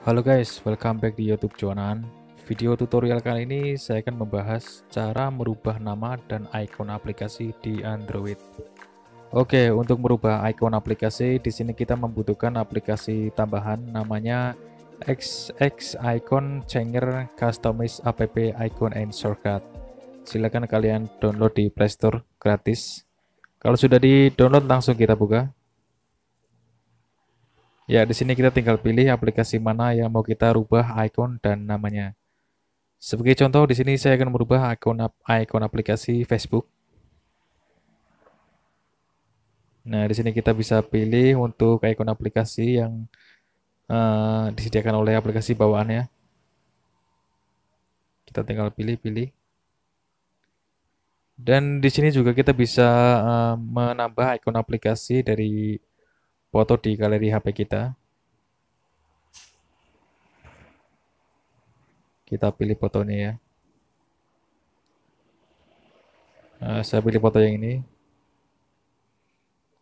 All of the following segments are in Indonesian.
Halo guys, welcome back di YouTube Jonan. Video tutorial kali ini saya akan membahas cara merubah nama dan ikon aplikasi di Android. Oke, untuk merubah ikon aplikasi di sini kita membutuhkan aplikasi tambahan namanya XX Icon Changer Customize App Icon and Shortcut. Silakan kalian download di Play Store gratis. Kalau sudah di-download langsung kita buka. Ya, di sini kita tinggal pilih aplikasi mana yang mau kita rubah icon dan namanya. Sebagai contoh, di sini saya akan merubah icon, icon aplikasi Facebook. Nah, di sini kita bisa pilih untuk icon aplikasi yang uh, disediakan oleh aplikasi bawaannya. Kita tinggal pilih-pilih. Dan di sini juga kita bisa uh, menambah icon aplikasi dari foto di galeri HP kita. Kita pilih fotonya ya. Nah, saya pilih foto yang ini.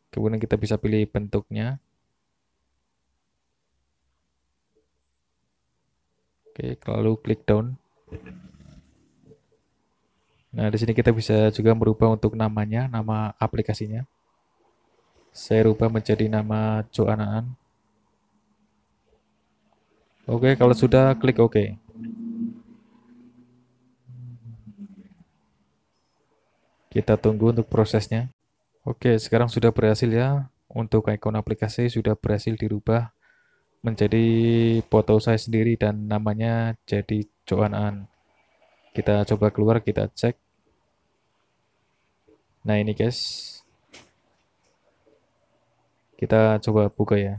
Kemudian kita bisa pilih bentuknya. Oke, lalu klik down. Nah, di sini kita bisa juga merubah untuk namanya, nama aplikasinya. Saya rubah menjadi nama Joanaan. Oke, kalau sudah klik Oke. Kita tunggu untuk prosesnya. Oke, sekarang sudah berhasil ya. Untuk ikon aplikasi sudah berhasil dirubah menjadi foto saya sendiri dan namanya jadi Joanaan. Kita coba keluar, kita cek. Nah ini guys, kita coba buka ya.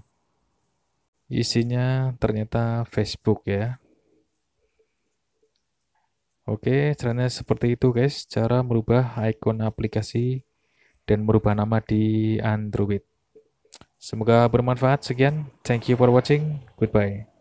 Isinya ternyata Facebook ya. Oke, caranya seperti itu guys, cara merubah ikon aplikasi dan merubah nama di Android. Semoga bermanfaat. Sekian, thank you for watching. Goodbye.